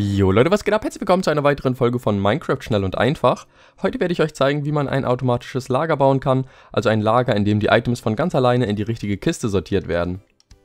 Jo Leute, was geht ab? Herzlich willkommen zu einer weiteren Folge von Minecraft schnell und einfach. Heute werde ich euch zeigen, wie man ein automatisches Lager bauen kann, also ein Lager, in dem die Items von ganz alleine in die richtige Kiste sortiert werden.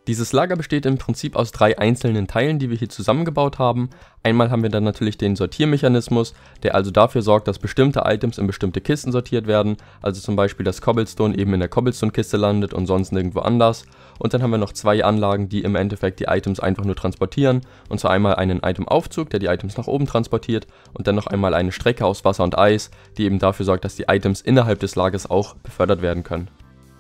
Dieses Lager besteht im Prinzip aus drei einzelnen Teilen, die wir hier zusammengebaut haben. Einmal haben wir dann natürlich den Sortiermechanismus, der also dafür sorgt, dass bestimmte Items in bestimmte Kisten sortiert werden, also zum Beispiel dass Cobblestone eben in der Cobblestone-Kiste landet und sonst nirgendwo anders. Und dann haben wir noch zwei Anlagen, die im Endeffekt die Items einfach nur transportieren. Und zwar einmal einen Itemaufzug, der die Items nach oben transportiert. Und dann noch einmal eine Strecke aus Wasser und Eis, die eben dafür sorgt, dass die Items innerhalb des Lagers auch befördert werden können.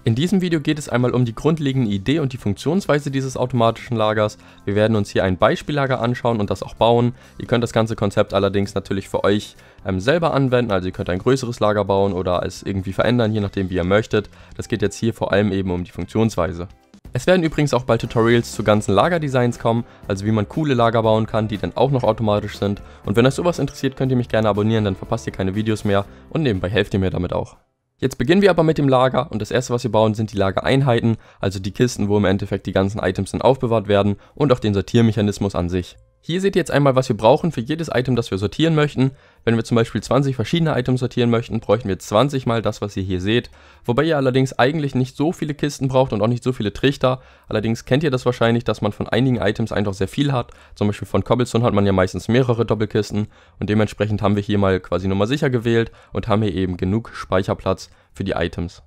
In diesem Video geht es einmal um die grundlegende Idee und die Funktionsweise dieses automatischen Lagers. Wir werden uns hier ein Beispiellager anschauen und das auch bauen. Ihr könnt das ganze Konzept allerdings natürlich für euch ähm, selber anwenden, also ihr könnt ein größeres Lager bauen oder es irgendwie verändern, je nachdem wie ihr möchtet. Das geht jetzt hier vor allem eben um die Funktionsweise. Es werden übrigens auch bald Tutorials zu ganzen Lagerdesigns kommen, also wie man coole Lager bauen kann, die dann auch noch automatisch sind. Und wenn euch sowas interessiert, könnt ihr mich gerne abonnieren, dann verpasst ihr keine Videos mehr und nebenbei helft ihr mir damit auch. Jetzt beginnen wir aber mit dem Lager und das erste was wir bauen sind die Lagereinheiten, also die Kisten, wo im Endeffekt die ganzen Items dann aufbewahrt werden und auch den Sortiermechanismus an sich. Hier seht ihr jetzt einmal, was wir brauchen für jedes Item, das wir sortieren möchten. Wenn wir zum Beispiel 20 verschiedene Items sortieren möchten, bräuchten wir 20 mal das, was ihr hier seht. Wobei ihr allerdings eigentlich nicht so viele Kisten braucht und auch nicht so viele Trichter. Allerdings kennt ihr das wahrscheinlich, dass man von einigen Items einfach sehr viel hat. Zum Beispiel von Cobblestone hat man ja meistens mehrere Doppelkisten. Und dementsprechend haben wir hier mal quasi Nummer sicher gewählt und haben hier eben genug Speicherplatz für die Items.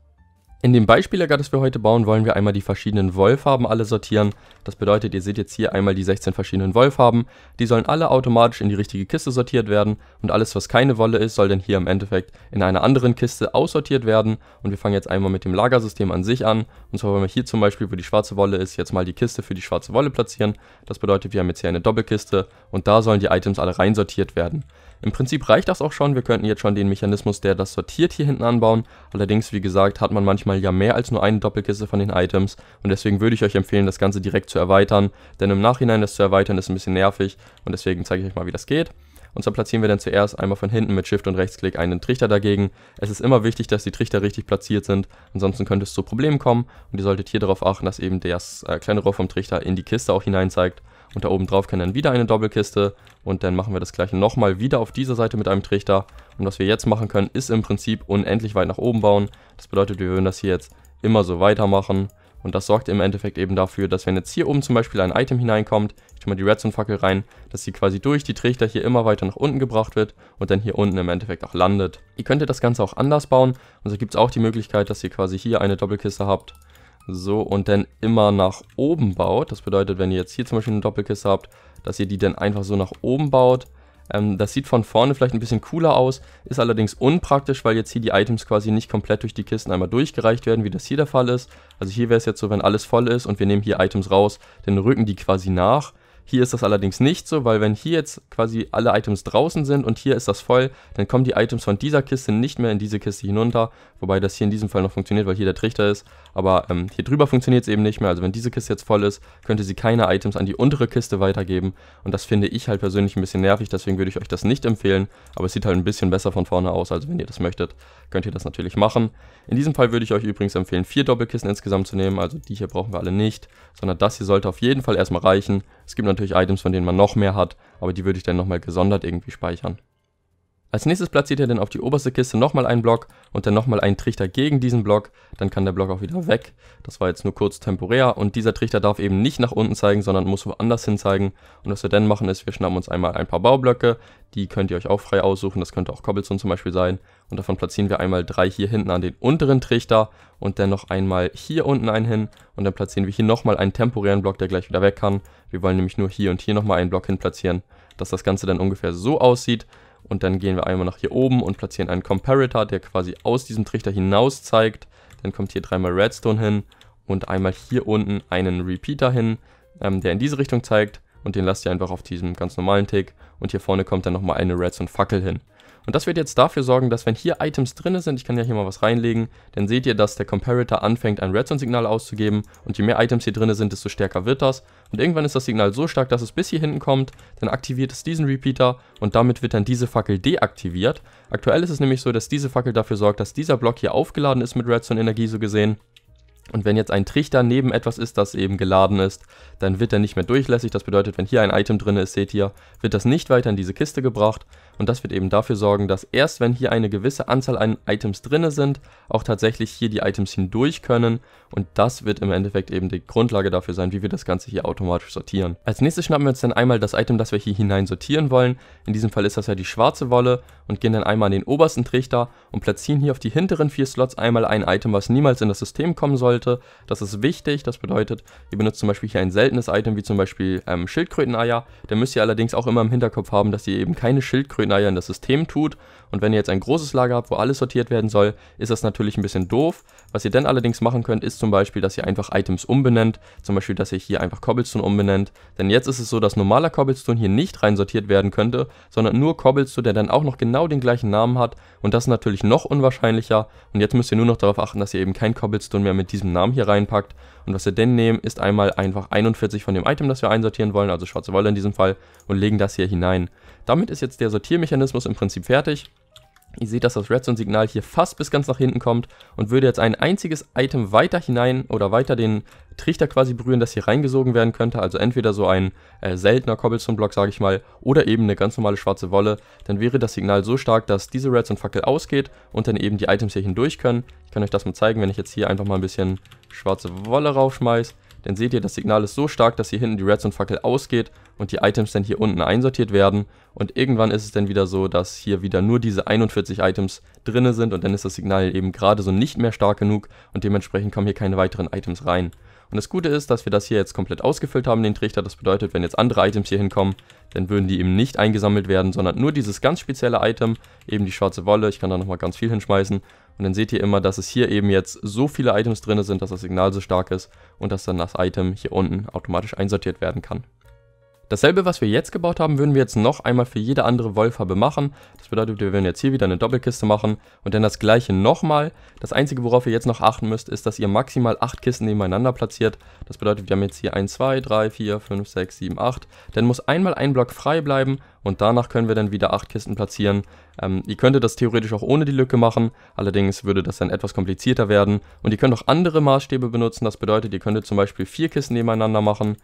In dem Beispielleger, das wir heute bauen, wollen wir einmal die verschiedenen Wollfarben alle sortieren. Das bedeutet, ihr seht jetzt hier einmal die 16 verschiedenen Wollfarben. Die sollen alle automatisch in die richtige Kiste sortiert werden und alles, was keine Wolle ist, soll dann hier im Endeffekt in einer anderen Kiste aussortiert werden. Und wir fangen jetzt einmal mit dem Lagersystem an sich an. Und zwar wollen wir hier zum Beispiel, wo die schwarze Wolle ist, jetzt mal die Kiste für die schwarze Wolle platzieren. Das bedeutet, wir haben jetzt hier eine Doppelkiste und da sollen die Items alle reinsortiert werden. Im Prinzip reicht das auch schon. Wir könnten jetzt schon den Mechanismus, der das sortiert, hier hinten anbauen. Allerdings, wie gesagt, hat man manchmal ja mehr als nur eine Doppelkiste von den Items. Und deswegen würde ich euch empfehlen, das Ganze direkt zu erweitern. Denn im Nachhinein das zu erweitern ist ein bisschen nervig. Und deswegen zeige ich euch mal, wie das geht. Und zwar platzieren wir dann zuerst einmal von hinten mit Shift und Rechtsklick einen Trichter dagegen. Es ist immer wichtig, dass die Trichter richtig platziert sind, ansonsten könnte es zu Problemen kommen und ihr solltet hier darauf achten, dass eben das äh, kleine Rohr vom Trichter in die Kiste auch hinein zeigt und da oben drauf kann dann wieder eine Doppelkiste und dann machen wir das gleiche nochmal wieder auf dieser Seite mit einem Trichter. Und was wir jetzt machen können, ist im Prinzip unendlich weit nach oben bauen. Das bedeutet, wir würden das hier jetzt immer so weitermachen. Und das sorgt im Endeffekt eben dafür, dass wenn jetzt hier oben zum Beispiel ein Item hineinkommt, ich tue mal die Redstone-Fackel rein, dass sie quasi durch die Trichter hier immer weiter nach unten gebracht wird und dann hier unten im Endeffekt auch landet. Ihr könntet das Ganze auch anders bauen und so also gibt es auch die Möglichkeit, dass ihr quasi hier eine Doppelkiste habt so, und dann immer nach oben baut. Das bedeutet, wenn ihr jetzt hier zum Beispiel eine Doppelkiste habt, dass ihr die dann einfach so nach oben baut. Ähm, das sieht von vorne vielleicht ein bisschen cooler aus, ist allerdings unpraktisch, weil jetzt hier die Items quasi nicht komplett durch die Kisten einmal durchgereicht werden, wie das hier der Fall ist. Also hier wäre es jetzt so, wenn alles voll ist und wir nehmen hier Items raus, dann rücken die quasi nach. Hier ist das allerdings nicht so, weil wenn hier jetzt quasi alle Items draußen sind und hier ist das voll, dann kommen die Items von dieser Kiste nicht mehr in diese Kiste hinunter, wobei das hier in diesem Fall noch funktioniert, weil hier der Trichter ist, aber ähm, hier drüber funktioniert es eben nicht mehr, also wenn diese Kiste jetzt voll ist, könnte sie keine Items an die untere Kiste weitergeben und das finde ich halt persönlich ein bisschen nervig, deswegen würde ich euch das nicht empfehlen, aber es sieht halt ein bisschen besser von vorne aus, also wenn ihr das möchtet, könnt ihr das natürlich machen. In diesem Fall würde ich euch übrigens empfehlen, vier Doppelkisten insgesamt zu nehmen, also die hier brauchen wir alle nicht, sondern das hier sollte auf jeden Fall erstmal reichen. Es gibt natürlich natürlich Items, von denen man noch mehr hat, aber die würde ich dann nochmal gesondert irgendwie speichern. Als nächstes platziert ihr dann auf die oberste Kiste nochmal einen Block und dann nochmal einen Trichter gegen diesen Block, dann kann der Block auch wieder weg. Das war jetzt nur kurz temporär und dieser Trichter darf eben nicht nach unten zeigen, sondern muss woanders hin zeigen. Und was wir dann machen ist, wir schnappen uns einmal ein paar Baublöcke, die könnt ihr euch auch frei aussuchen, das könnte auch Cobblestone zum Beispiel sein. Und davon platzieren wir einmal drei hier hinten an den unteren Trichter und dann noch einmal hier unten einen hin. Und dann platzieren wir hier nochmal einen temporären Block, der gleich wieder weg kann. Wir wollen nämlich nur hier und hier nochmal einen Block hin platzieren dass das Ganze dann ungefähr so aussieht und dann gehen wir einmal nach hier oben und platzieren einen Comparator, der quasi aus diesem Trichter hinaus zeigt. Dann kommt hier dreimal Redstone hin und einmal hier unten einen Repeater hin, ähm, der in diese Richtung zeigt und den lasst ihr einfach auf diesem ganz normalen Tick und hier vorne kommt dann nochmal eine Redstone-Fackel hin. Und das wird jetzt dafür sorgen, dass wenn hier Items drin sind, ich kann ja hier mal was reinlegen, dann seht ihr, dass der Comparator anfängt ein Redstone-Signal auszugeben und je mehr Items hier drin sind, desto stärker wird das. Und irgendwann ist das Signal so stark, dass es bis hier hinten kommt, dann aktiviert es diesen Repeater und damit wird dann diese Fackel deaktiviert. Aktuell ist es nämlich so, dass diese Fackel dafür sorgt, dass dieser Block hier aufgeladen ist mit Redstone-Energie so gesehen und wenn jetzt ein Trichter neben etwas ist, das eben geladen ist, dann wird er nicht mehr durchlässig. Das bedeutet, wenn hier ein Item drin ist, seht ihr, wird das nicht weiter in diese Kiste gebracht. Und das wird eben dafür sorgen, dass erst wenn hier eine gewisse Anzahl an Items drin sind, auch tatsächlich hier die Items hindurch können. Und das wird im Endeffekt eben die Grundlage dafür sein, wie wir das Ganze hier automatisch sortieren. Als nächstes schnappen wir uns dann einmal das Item, das wir hier hinein sortieren wollen. In diesem Fall ist das ja die schwarze Wolle und gehen dann einmal an den obersten Trichter und platzieren hier auf die hinteren vier Slots einmal ein Item, was niemals in das System kommen sollte. Das ist wichtig, das bedeutet, ihr benutzt zum Beispiel hier ein Selbst seltenes Item wie zum Beispiel ähm, Schildkröteneier. Da müsst ihr allerdings auch immer im Hinterkopf haben, dass ihr eben keine Schildkröteneier in das System tut. Und wenn ihr jetzt ein großes Lager habt, wo alles sortiert werden soll, ist das natürlich ein bisschen doof. Was ihr dann allerdings machen könnt, ist zum Beispiel, dass ihr einfach Items umbenennt. Zum Beispiel, dass ihr hier einfach Cobblestone umbenennt. Denn jetzt ist es so, dass normaler Cobblestone hier nicht rein sortiert werden könnte, sondern nur Cobblestone, der dann auch noch genau den gleichen Namen hat. Und das ist natürlich noch unwahrscheinlicher. Und jetzt müsst ihr nur noch darauf achten, dass ihr eben kein Cobblestone mehr mit diesem Namen hier reinpackt und was wir denn nehmen, ist einmal einfach 41 von dem Item, das wir einsortieren wollen, also schwarze Wolle in diesem Fall, und legen das hier hinein. Damit ist jetzt der Sortiermechanismus im Prinzip fertig. Ihr seht, dass das Redstone-Signal hier fast bis ganz nach hinten kommt und würde jetzt ein einziges Item weiter hinein oder weiter den Trichter quasi berühren, das hier reingesogen werden könnte. Also entweder so ein äh, seltener Cobblestone-Block, sage ich mal, oder eben eine ganz normale schwarze Wolle. Dann wäre das Signal so stark, dass diese Redstone-Fackel ausgeht und dann eben die Items hier hindurch können. Ich kann euch das mal zeigen, wenn ich jetzt hier einfach mal ein bisschen schwarze Wolle raufschmeiße. Dann seht ihr, das Signal ist so stark, dass hier hinten die Redstone-Fackel ausgeht und die Items dann hier unten einsortiert werden. Und irgendwann ist es dann wieder so, dass hier wieder nur diese 41 Items drinne sind und dann ist das Signal eben gerade so nicht mehr stark genug und dementsprechend kommen hier keine weiteren Items rein. Und das Gute ist, dass wir das hier jetzt komplett ausgefüllt haben, den Trichter. Das bedeutet, wenn jetzt andere Items hier hinkommen, dann würden die eben nicht eingesammelt werden, sondern nur dieses ganz spezielle Item, eben die schwarze Wolle. Ich kann da nochmal ganz viel hinschmeißen. Und dann seht ihr immer, dass es hier eben jetzt so viele Items drin sind, dass das Signal so stark ist und dass dann das Item hier unten automatisch einsortiert werden kann. Dasselbe, was wir jetzt gebaut haben, würden wir jetzt noch einmal für jede andere Wollfarbe machen. Das bedeutet, wir würden jetzt hier wieder eine Doppelkiste machen und dann das gleiche nochmal. Das einzige, worauf ihr jetzt noch achten müsst, ist, dass ihr maximal 8 Kisten nebeneinander platziert. Das bedeutet, wir haben jetzt hier 1, 2, 3, 4, 5, 6, 7, 8. Dann muss einmal ein Block frei bleiben und danach können wir dann wieder 8 Kisten platzieren. Ähm, ihr könntet das theoretisch auch ohne die Lücke machen, allerdings würde das dann etwas komplizierter werden. Und ihr könnt auch andere Maßstäbe benutzen, das bedeutet, ihr könntet zum Beispiel 4 Kisten nebeneinander machen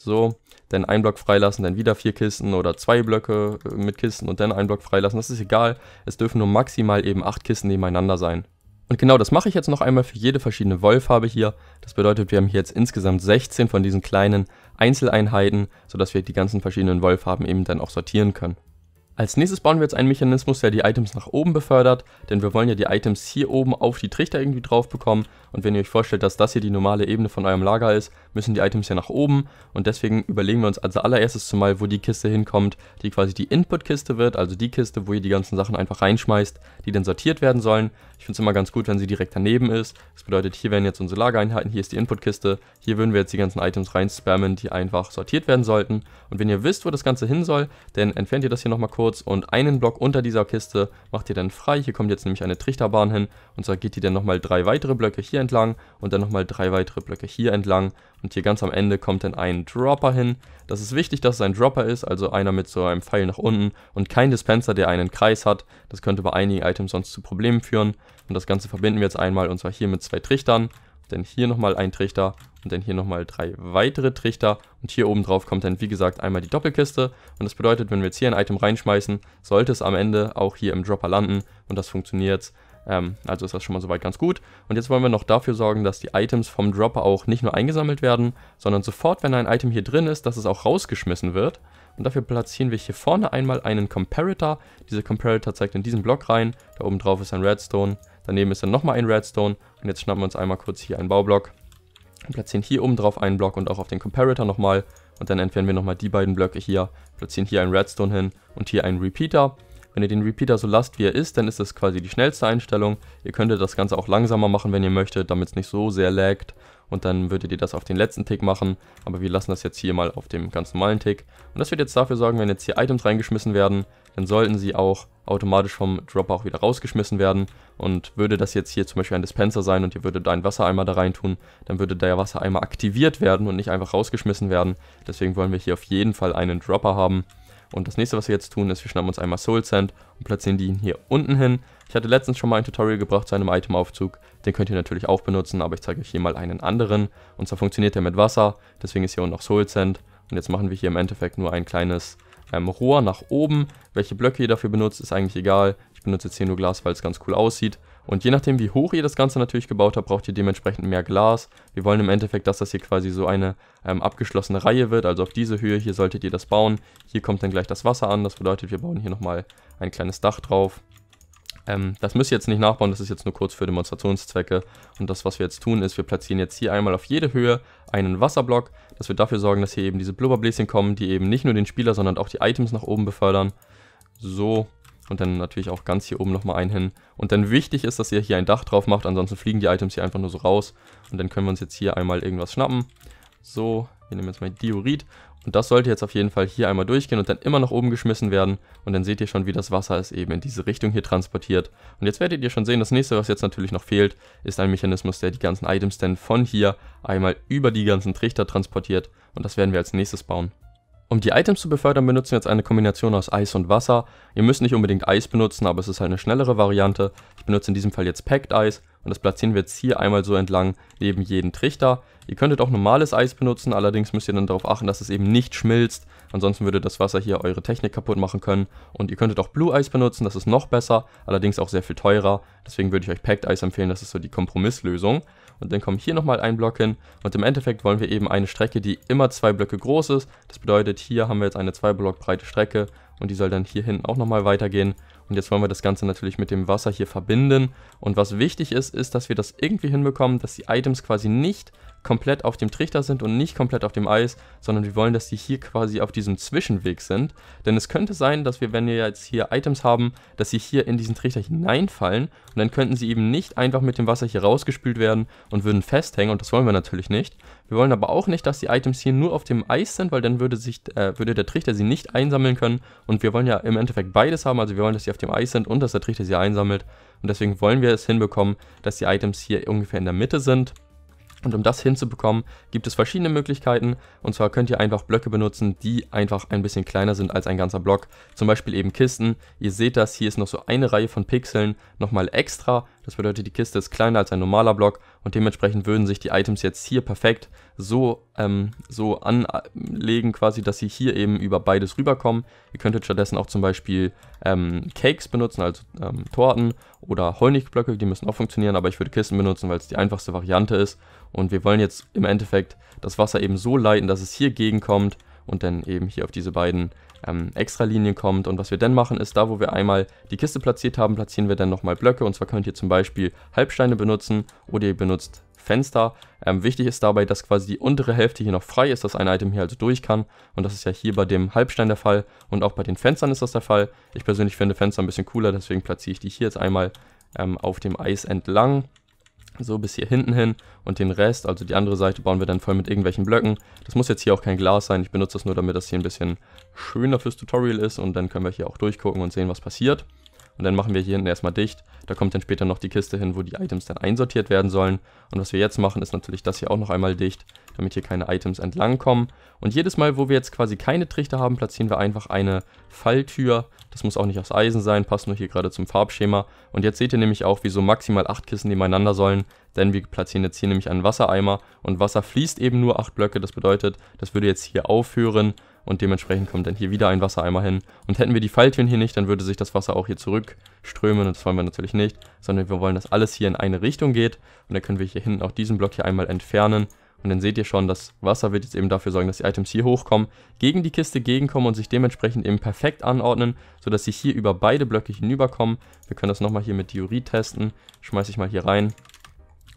so, dann ein Block freilassen, dann wieder vier Kisten oder zwei Blöcke äh, mit Kisten und dann ein Block freilassen. Das ist egal. Es dürfen nur maximal eben acht Kisten nebeneinander sein. Und genau das mache ich jetzt noch einmal für jede verschiedene Wollfarbe hier. Das bedeutet, wir haben hier jetzt insgesamt 16 von diesen kleinen Einzeleinheiten, sodass wir die ganzen verschiedenen Wollfarben eben dann auch sortieren können. Als nächstes bauen wir jetzt einen Mechanismus, der die Items nach oben befördert, denn wir wollen ja die Items hier oben auf die Trichter irgendwie drauf bekommen und wenn ihr euch vorstellt, dass das hier die normale Ebene von eurem Lager ist, müssen die Items ja nach oben und deswegen überlegen wir uns als allererstes zumal, wo die Kiste hinkommt, die quasi die Input-Kiste wird, also die Kiste, wo ihr die ganzen Sachen einfach reinschmeißt, die dann sortiert werden sollen ich finde es immer ganz gut, wenn sie direkt daneben ist. Das bedeutet, hier werden jetzt unsere Lagereinheiten, hier ist die Inputkiste. Hier würden wir jetzt die ganzen Items rein spammen, die einfach sortiert werden sollten. Und wenn ihr wisst, wo das Ganze hin soll, dann entfernt ihr das hier nochmal kurz und einen Block unter dieser Kiste macht ihr dann frei. Hier kommt jetzt nämlich eine Trichterbahn hin und zwar geht die dann nochmal drei weitere Blöcke hier entlang und dann nochmal drei weitere Blöcke hier entlang und hier ganz am Ende kommt dann ein Dropper hin. Das ist wichtig, dass es ein Dropper ist, also einer mit so einem Pfeil nach unten und kein Dispenser, der einen Kreis hat. Das könnte bei einigen Items sonst zu Problemen führen. Und das Ganze verbinden wir jetzt einmal und zwar hier mit zwei Trichtern. Dann hier nochmal ein Trichter und dann hier nochmal drei weitere Trichter. Und hier oben drauf kommt dann, wie gesagt, einmal die Doppelkiste. Und das bedeutet, wenn wir jetzt hier ein Item reinschmeißen, sollte es am Ende auch hier im Dropper landen. Und das funktioniert jetzt. Ähm, also ist das schon mal soweit ganz gut. Und jetzt wollen wir noch dafür sorgen, dass die Items vom Dropper auch nicht nur eingesammelt werden, sondern sofort, wenn ein Item hier drin ist, dass es auch rausgeschmissen wird. Und dafür platzieren wir hier vorne einmal einen Comparator. Dieser Comparator zeigt in diesen Block rein. Da oben drauf ist ein Redstone. Daneben ist dann nochmal ein Redstone. Und jetzt schnappen wir uns einmal kurz hier einen Baublock. Und platzieren hier oben drauf einen Block und auch auf den Comparator nochmal. Und dann entfernen wir nochmal die beiden Blöcke hier, platzieren hier einen Redstone hin und hier einen Repeater. Wenn ihr den Repeater so lasst, wie er ist, dann ist das quasi die schnellste Einstellung. Ihr könntet das Ganze auch langsamer machen, wenn ihr möchtet, damit es nicht so sehr laggt. Und dann würdet ihr das auf den letzten Tick machen. Aber wir lassen das jetzt hier mal auf dem ganz normalen Tick. Und das wird jetzt dafür sorgen, wenn jetzt hier Items reingeschmissen werden, dann sollten sie auch automatisch vom Dropper auch wieder rausgeschmissen werden. Und würde das jetzt hier zum Beispiel ein Dispenser sein und ihr würdet da einen Wassereimer da rein tun, dann würde der Wassereimer aktiviert werden und nicht einfach rausgeschmissen werden. Deswegen wollen wir hier auf jeden Fall einen Dropper haben. Und das nächste, was wir jetzt tun, ist, wir schnappen uns einmal Soul Sand und platzieren den hier unten hin. Ich hatte letztens schon mal ein Tutorial gebracht zu einem Itemaufzug. Den könnt ihr natürlich auch benutzen, aber ich zeige euch hier mal einen anderen. Und zwar funktioniert der mit Wasser, deswegen ist hier unten noch Soul Sand. Und jetzt machen wir hier im Endeffekt nur ein kleines ähm, Rohr nach oben. Welche Blöcke ihr dafür benutzt, ist eigentlich egal. Ich benutze jetzt hier nur Glas, weil es ganz cool aussieht. Und je nachdem, wie hoch ihr das Ganze natürlich gebaut habt, braucht ihr dementsprechend mehr Glas. Wir wollen im Endeffekt, dass das hier quasi so eine ähm, abgeschlossene Reihe wird. Also auf diese Höhe hier solltet ihr das bauen. Hier kommt dann gleich das Wasser an. Das bedeutet, wir bauen hier nochmal ein kleines Dach drauf. Ähm, das müsst ihr jetzt nicht nachbauen, das ist jetzt nur kurz für Demonstrationszwecke. Und das, was wir jetzt tun, ist, wir platzieren jetzt hier einmal auf jede Höhe einen Wasserblock, Das wird dafür sorgen, dass hier eben diese Blubberbläschen kommen, die eben nicht nur den Spieler, sondern auch die Items nach oben befördern. So, und dann natürlich auch ganz hier oben nochmal einen hin. Und dann wichtig ist, dass ihr hier ein Dach drauf macht, ansonsten fliegen die Items hier einfach nur so raus. Und dann können wir uns jetzt hier einmal irgendwas schnappen. So, wir nehmen jetzt mal Diorit. Und das sollte jetzt auf jeden Fall hier einmal durchgehen und dann immer nach oben geschmissen werden. Und dann seht ihr schon, wie das Wasser es eben in diese Richtung hier transportiert. Und jetzt werdet ihr schon sehen, das nächste, was jetzt natürlich noch fehlt, ist ein Mechanismus, der die ganzen Items dann von hier einmal über die ganzen Trichter transportiert. Und das werden wir als nächstes bauen. Um die Items zu befördern, benutzen wir jetzt eine Kombination aus Eis und Wasser. Ihr müsst nicht unbedingt Eis benutzen, aber es ist halt eine schnellere Variante. Ich benutze in diesem Fall jetzt Packed Eis und das platzieren wir jetzt hier einmal so entlang neben jeden Trichter. Ihr könntet auch normales Eis benutzen, allerdings müsst ihr dann darauf achten, dass es eben nicht schmilzt. Ansonsten würde das Wasser hier eure Technik kaputt machen können. Und ihr könntet auch Blue Eis benutzen, das ist noch besser, allerdings auch sehr viel teurer. Deswegen würde ich euch Packed Eis empfehlen, das ist so die Kompromisslösung und dann kommt hier nochmal ein Block hin und im Endeffekt wollen wir eben eine Strecke, die immer zwei Blöcke groß ist. Das bedeutet, hier haben wir jetzt eine zwei Block breite Strecke und die soll dann hier hinten auch nochmal weitergehen. Und jetzt wollen wir das Ganze natürlich mit dem Wasser hier verbinden. Und was wichtig ist, ist, dass wir das irgendwie hinbekommen, dass die Items quasi nicht komplett auf dem Trichter sind und nicht komplett auf dem Eis, sondern wir wollen, dass die hier quasi auf diesem Zwischenweg sind. Denn es könnte sein, dass wir, wenn wir jetzt hier Items haben, dass sie hier in diesen Trichter hineinfallen und dann könnten sie eben nicht einfach mit dem Wasser hier rausgespült werden und würden festhängen und das wollen wir natürlich nicht. Wir wollen aber auch nicht, dass die Items hier nur auf dem Eis sind, weil dann würde, sich, äh, würde der Trichter sie nicht einsammeln können und wir wollen ja im Endeffekt beides haben, also wir wollen, dass sie auf dem Eis sind und dass der Trichter sie einsammelt und deswegen wollen wir es hinbekommen, dass die Items hier ungefähr in der Mitte sind und um das hinzubekommen, gibt es verschiedene Möglichkeiten. Und zwar könnt ihr einfach Blöcke benutzen, die einfach ein bisschen kleiner sind als ein ganzer Block. Zum Beispiel eben Kisten. Ihr seht das, hier ist noch so eine Reihe von Pixeln nochmal extra. Das bedeutet, die Kiste ist kleiner als ein normaler Block und dementsprechend würden sich die Items jetzt hier perfekt so, ähm, so anlegen, quasi, dass sie hier eben über beides rüberkommen. Ihr könntet stattdessen auch zum Beispiel ähm, Cakes benutzen, also ähm, Torten oder Honigblöcke, die müssen auch funktionieren, aber ich würde Kisten benutzen, weil es die einfachste Variante ist. Und wir wollen jetzt im Endeffekt das Wasser eben so leiten, dass es hier gegenkommt und dann eben hier auf diese beiden ähm, Linien kommt. Und was wir dann machen, ist da, wo wir einmal die Kiste platziert haben, platzieren wir dann nochmal Blöcke. Und zwar könnt ihr zum Beispiel Halbsteine benutzen oder ihr benutzt Fenster. Ähm, wichtig ist dabei, dass quasi die untere Hälfte hier noch frei ist, dass ein Item hier also durch kann. Und das ist ja hier bei dem Halbstein der Fall und auch bei den Fenstern ist das der Fall. Ich persönlich finde Fenster ein bisschen cooler, deswegen platziere ich die hier jetzt einmal ähm, auf dem Eis entlang so bis hier hinten hin und den Rest, also die andere Seite, bauen wir dann voll mit irgendwelchen Blöcken. Das muss jetzt hier auch kein Glas sein, ich benutze das nur, damit das hier ein bisschen schöner fürs Tutorial ist und dann können wir hier auch durchgucken und sehen, was passiert. Und dann machen wir hier hinten erstmal dicht. Da kommt dann später noch die Kiste hin, wo die Items dann einsortiert werden sollen. Und was wir jetzt machen, ist natürlich das hier auch noch einmal dicht, damit hier keine Items entlang kommen. Und jedes Mal, wo wir jetzt quasi keine Trichter haben, platzieren wir einfach eine Falltür. Das muss auch nicht aus Eisen sein, passt nur hier gerade zum Farbschema. Und jetzt seht ihr nämlich auch, wie so maximal acht Kissen nebeneinander sollen, denn wir platzieren jetzt hier nämlich einen Wassereimer und Wasser fließt eben nur acht Blöcke. Das bedeutet, das würde jetzt hier aufhören und dementsprechend kommt dann hier wieder ein Wassereimer hin. Und hätten wir die Falltüren hier nicht, dann würde sich das Wasser auch hier zurückströmen und das wollen wir natürlich nicht, sondern wir wollen, dass alles hier in eine Richtung geht und dann können wir hier hinten auch diesen Block hier einmal entfernen und dann seht ihr schon, das Wasser wird jetzt eben dafür sorgen, dass die Items hier hochkommen, gegen die Kiste gegenkommen und sich dementsprechend eben perfekt anordnen, sodass sie hier über beide Blöcke hinüberkommen. Wir können das nochmal hier mit Theorie testen, schmeiße ich mal hier rein.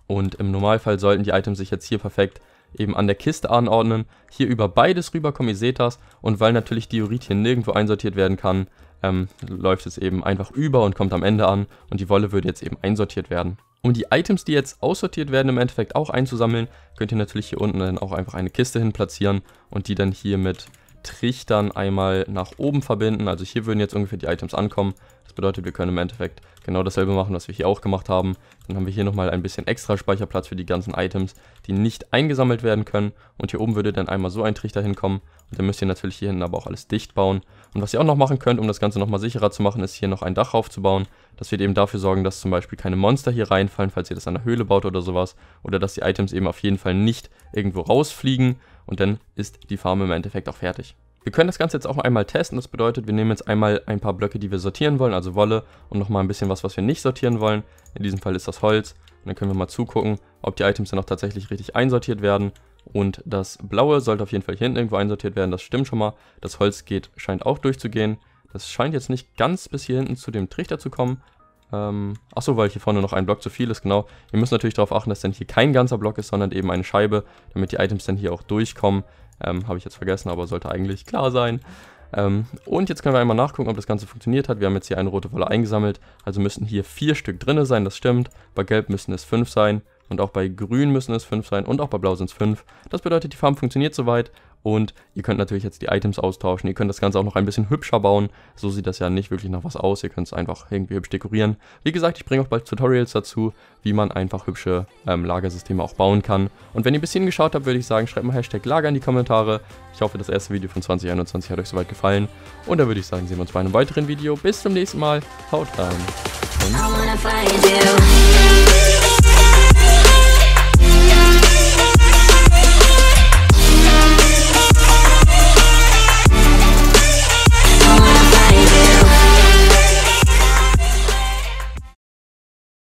Und im Normalfall sollten die Items sich jetzt hier perfekt eben an der Kiste anordnen, hier über beides rüberkommen, ihr seht das. und weil natürlich Diorit hier nirgendwo einsortiert werden kann, ähm, läuft es eben einfach über und kommt am Ende an und die Wolle würde jetzt eben einsortiert werden. Um die Items, die jetzt aussortiert werden, im Endeffekt auch einzusammeln, könnt ihr natürlich hier unten dann auch einfach eine Kiste hin platzieren und die dann hier mit Trichtern einmal nach oben verbinden. Also hier würden jetzt ungefähr die Items ankommen das bedeutet, wir können im Endeffekt genau dasselbe machen, was wir hier auch gemacht haben. Dann haben wir hier nochmal ein bisschen extra Speicherplatz für die ganzen Items, die nicht eingesammelt werden können. Und hier oben würde dann einmal so ein Trichter hinkommen. Und dann müsst ihr natürlich hier hinten aber auch alles dicht bauen. Und was ihr auch noch machen könnt, um das Ganze nochmal sicherer zu machen, ist hier noch ein Dach raufzubauen. Das wird eben dafür sorgen, dass zum Beispiel keine Monster hier reinfallen, falls ihr das an der Höhle baut oder sowas. Oder dass die Items eben auf jeden Fall nicht irgendwo rausfliegen. Und dann ist die Farm im Endeffekt auch fertig. Wir können das Ganze jetzt auch einmal testen. Das bedeutet, wir nehmen jetzt einmal ein paar Blöcke, die wir sortieren wollen, also Wolle und nochmal ein bisschen was, was wir nicht sortieren wollen. In diesem Fall ist das Holz. Und dann können wir mal zugucken, ob die Items dann auch tatsächlich richtig einsortiert werden. Und das Blaue sollte auf jeden Fall hier hinten irgendwo einsortiert werden, das stimmt schon mal. Das Holz geht, scheint auch durchzugehen. Das scheint jetzt nicht ganz bis hier hinten zu dem Trichter zu kommen. Ähm, achso, weil hier vorne noch ein Block zu viel ist, genau. Ihr müsst natürlich darauf achten, dass dann hier kein ganzer Block ist, sondern eben eine Scheibe, damit die Items dann hier auch durchkommen. Ähm, Habe ich jetzt vergessen, aber sollte eigentlich klar sein. Ähm, und jetzt können wir einmal nachgucken, ob das Ganze funktioniert hat. Wir haben jetzt hier eine rote Wolle eingesammelt, also müssten hier vier Stück drin sein, das stimmt. Bei Gelb müssen es fünf sein und auch bei Grün müssen es fünf sein und auch bei Blau sind es fünf. Das bedeutet, die Farm funktioniert soweit und ihr könnt natürlich jetzt die Items austauschen. Ihr könnt das Ganze auch noch ein bisschen hübscher bauen. So sieht das ja nicht wirklich nach was aus. Ihr könnt es einfach irgendwie hübsch dekorieren. Wie gesagt, ich bringe auch bald Tutorials dazu, wie man einfach hübsche ähm, Lagersysteme auch bauen kann. Und wenn ihr bis hierhin geschaut habt, würde ich sagen, schreibt mal Hashtag Lager in die Kommentare. Ich hoffe, das erste Video von 2021 hat euch soweit gefallen. Und dann würde ich sagen, sehen wir uns bei einem weiteren Video. Bis zum nächsten Mal. Haut rein. Und